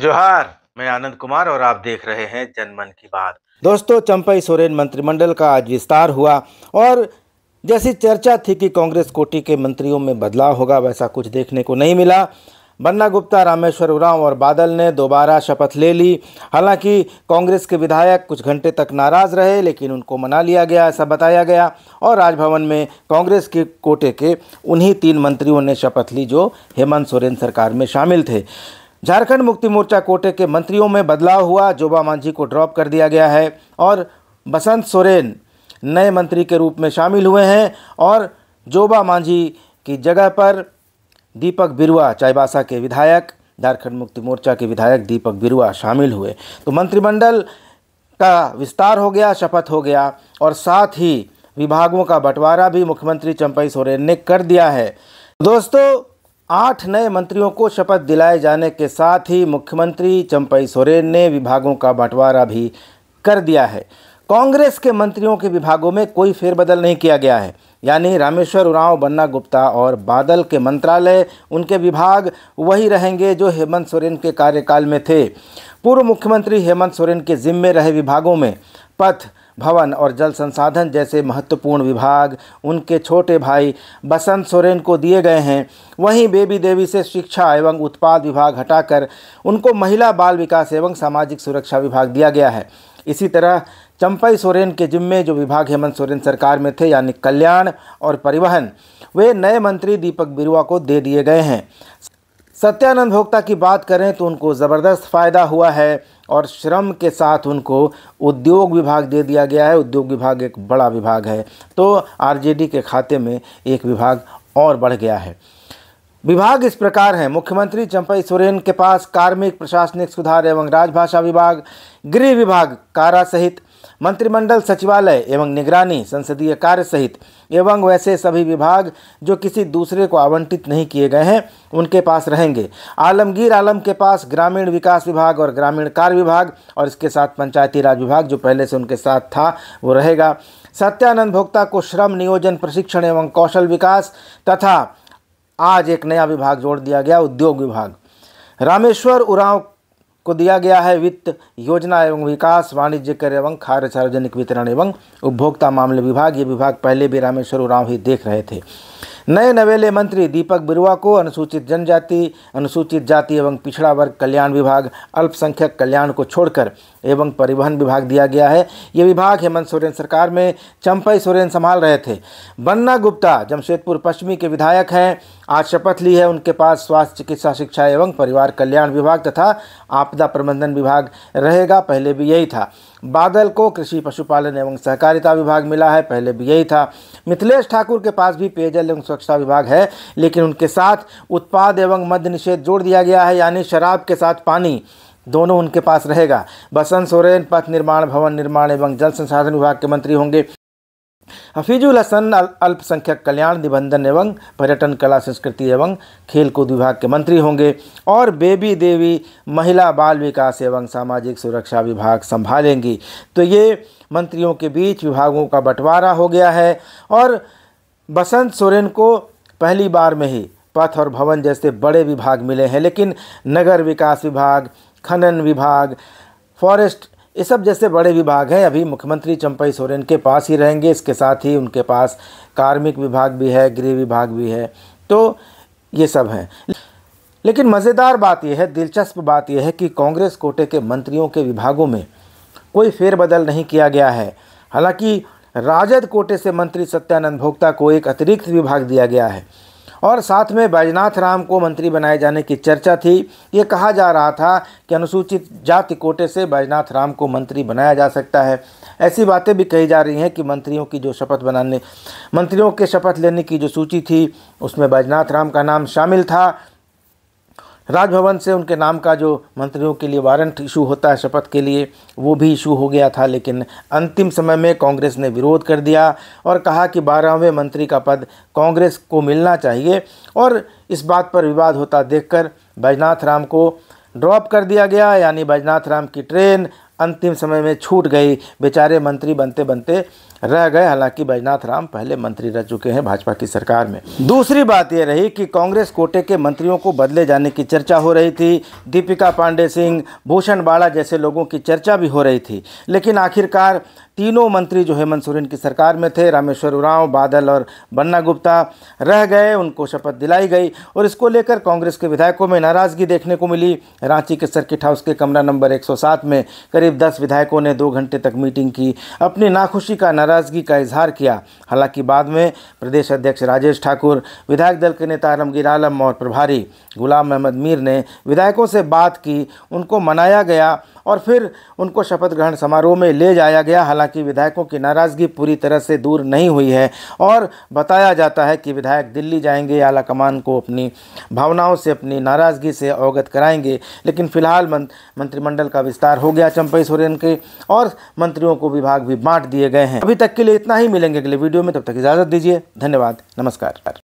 जोहार मैं आनंद कुमार और आप देख रहे हैं जनमन की बात दोस्तों चंपई सोरेन मंत्रिमंडल का आज विस्तार हुआ और जैसी चर्चा थी कि कांग्रेस कोटी के मंत्रियों में बदलाव होगा वैसा कुछ देखने को नहीं मिला बन्ना गुप्ता रामेश्वर उराव और बादल ने दोबारा शपथ ले ली हालांकि कांग्रेस के विधायक कुछ घंटे तक नाराज़ रहे लेकिन उनको मना लिया गया ऐसा बताया गया और राजभवन में कांग्रेस के कोटे के उन्हीं तीन मंत्रियों ने शपथ ली जो हेमंत सोरेन सरकार में शामिल थे झारखंड मुक्ति मोर्चा कोटे के मंत्रियों में बदलाव हुआ जोबा मांझी को ड्रॉप कर दिया गया है और बसंत सोरेन नए मंत्री के रूप में शामिल हुए हैं और जोबा मांझी की जगह पर दीपक बिरुआ चाईबासा के विधायक झारखंड मुक्ति मोर्चा के विधायक दीपक बिरुआ शामिल हुए तो मंत्रिमंडल का विस्तार हो गया शपथ हो गया और साथ ही विभागों का बंटवारा भी मुख्यमंत्री चंपई सोरेन ने कर दिया है दोस्तों आठ नए मंत्रियों को शपथ दिलाए जाने के साथ ही मुख्यमंत्री चंपई सोरेन ने विभागों का बंटवारा भी कर दिया है कांग्रेस के मंत्रियों के विभागों में कोई फेरबदल नहीं किया गया है यानी रामेश्वर उरांव बन्ना गुप्ता और बादल के मंत्रालय उनके विभाग वही रहेंगे जो हेमंत सोरेन के कार्यकाल में थे पूर्व मुख्यमंत्री हेमंत सोरेन के जिम्मे रहे विभागों में पथ भवन और जल संसाधन जैसे महत्वपूर्ण विभाग उनके छोटे भाई बसंत सोरेन को दिए गए हैं वहीं बेबी देवी से शिक्षा एवं उत्पाद विभाग हटाकर उनको महिला बाल विकास एवं सामाजिक सुरक्षा विभाग दिया गया है इसी तरह चंपई सोरेन के जिम्मे जो विभाग हेमंत सोरेन सरकार में थे यानी कल्याण और परिवहन वे नए मंत्री दीपक बिरुआ को दे दिए गए हैं सत्यानंद भोक्ता की बात करें तो उनको ज़बरदस्त फ़ायदा हुआ है और श्रम के साथ उनको उद्योग विभाग दे दिया गया है उद्योग विभाग एक बड़ा विभाग है तो आरजेडी के खाते में एक विभाग और बढ़ गया है विभाग इस प्रकार हैं मुख्यमंत्री चंपई सोरेन के पास कार्मिक प्रशासनिक सुधार एवं राजभाषा विभाग गृह विभाग कारा सहित मंत्रिमंडल सचिवालय एवं निगरानी संसदीय कार्य सहित एवं वैसे सभी विभाग जो किसी दूसरे को आवंटित नहीं किए गए हैं उनके पास रहेंगे आलमगीर आलम के पास ग्रामीण विकास विभाग और ग्रामीण कार्य विभाग और इसके साथ पंचायती राज विभाग जो पहले से उनके साथ था वो रहेगा सत्यानंद भोक्ता को श्रम नियोजन प्रशिक्षण एवं कौशल विकास तथा आज एक नया विभाग जोड़ दिया गया उद्योग विभाग रामेश्वर उरांव को दिया गया है वित्त योजना एवं विकास वाणिज्य कर एवं खाद्य सार्वजनिक वितरण एवं उपभोक्ता मामले विभाग ये विभाग पहले भी रामेश्वर उराव ही देख रहे थे नए नवेले मंत्री दीपक बिरुआ को अनुसूचित जनजाति अनुसूचित जाति एवं पिछड़ा वर्ग कल्याण विभाग अल्पसंख्यक कल्याण को छोड़कर एवं परिवहन विभाग दिया गया है ये विभाग हेमंत सोरेन सरकार में चंपई सोरेन संभाल रहे थे बन्ना गुप्ता जमशेदपुर पश्चिमी के विधायक हैं आज शपथ ली है उनके पास स्वास्थ्य चिकित्सा शिक्षा एवं परिवार कल्याण विभाग तथा आपदा प्रबंधन विभाग रहेगा पहले भी यही था बादल को कृषि पशुपालन एवं सहकारिता विभाग मिला है पहले भी यही था मिथिलेश ठाकुर के पास भी पेयजल एवं स्वच्छता विभाग है लेकिन उनके साथ उत्पाद एवं मद्य निषेध जोड़ दिया गया है यानी शराब के साथ पानी दोनों उनके पास रहेगा बसंत सोरेन पथ निर्माण भवन निर्माण एवं जल संसाधन विभाग के मंत्री होंगे हफीजुल हसन अल्पसंख्यक कल्याण निबंधन एवं पर्यटन कला संस्कृति एवं खेलकूद विभाग के मंत्री होंगे और बेबी देवी महिला बाल विकास एवं सामाजिक सुरक्षा विभाग संभालेंगी तो ये मंत्रियों के बीच विभागों का बंटवारा हो गया है और बसंत सोरेन को पहली बार में ही पथ और भवन जैसे बड़े विभाग मिले हैं लेकिन नगर विकास विभाग खनन विभाग फॉरेस्ट ये सब जैसे बड़े विभाग हैं अभी मुख्यमंत्री चंपई सोरेन के पास ही रहेंगे इसके साथ ही उनके पास कार्मिक विभाग भी है गृह विभाग भी है तो ये सब हैं लेकिन मज़ेदार बात यह है दिलचस्प बात यह है कि कांग्रेस कोटे के मंत्रियों के विभागों में कोई फेरबदल नहीं किया गया है हालांकि राजद कोटे से मंत्री सत्यानंद भोक्ता को एक अतिरिक्त विभाग दिया गया है और साथ में बैजनाथ राम को मंत्री बनाए जाने की चर्चा थी ये कहा जा रहा था कि अनुसूचित जाति कोटे से बैजनाथ राम को मंत्री बनाया जा सकता है ऐसी बातें भी कही जा रही हैं कि मंत्रियों की जो शपथ बनाने मंत्रियों के शपथ लेने की जो सूची थी उसमें बैजनाथ राम का नाम शामिल था राजभवन से उनके नाम का जो मंत्रियों के लिए वारंट इशू होता है शपथ के लिए वो भी इशू हो गया था लेकिन अंतिम समय में कांग्रेस ने विरोध कर दिया और कहा कि बारहवें मंत्री का पद कांग्रेस को मिलना चाहिए और इस बात पर विवाद होता देखकर बैजनाथ राम को ड्रॉप कर दिया गया यानी बैजनाथ राम की ट्रेन अंतिम समय में छूट गई बेचारे मंत्री बनते बनते रह गए हालांकि बैजनाथ राम पहले मंत्री रह चुके हैं भाजपा की सरकार में दूसरी बात यह रही कि कांग्रेस कोटे के मंत्रियों को बदले जाने की चर्चा हो रही थी दीपिका पांडे सिंह भूषण बाड़ा जैसे लोगों की चर्चा भी हो रही थी लेकिन आखिरकार तीनों मंत्री जो हेमंत सोरेन की सरकार में थे रामेश्वर उरांव बादल और बन्ना गुप्ता रह गए उनको शपथ दिलाई गई और इसको लेकर कांग्रेस के विधायकों में नाराज़गी देखने को मिली रांची के सर्किट हाउस के कमरा नंबर 107 में करीब 10 विधायकों ने दो घंटे तक मीटिंग की अपनी नाखुशी का नारा नाराज़गी का इजहार किया हालांकि बाद में प्रदेश अध्यक्ष राजेश ठाकुर विधायक दल के नेता आलमगीर आलम और प्रभारी गुलाम अहमद मीर ने विधायकों से बात की उनको मनाया गया और फिर उनको शपथ ग्रहण समारोह में ले जाया गया हालांकि विधायकों की नाराज़गी पूरी तरह से दूर नहीं हुई है और बताया जाता है कि विधायक दिल्ली जाएंगे आला कमान को अपनी भावनाओं से अपनी नाराज़गी से अवगत कराएंगे लेकिन फिलहाल मंत्रिमंडल का विस्तार हो गया चंपई सोरेन के और मंत्रियों को विभाग भी बांट दिए गए हैं अभी तक के लिए इतना ही मिलेंगे अगले वीडियो में तब तक इजाज़त दीजिए धन्यवाद नमस्कार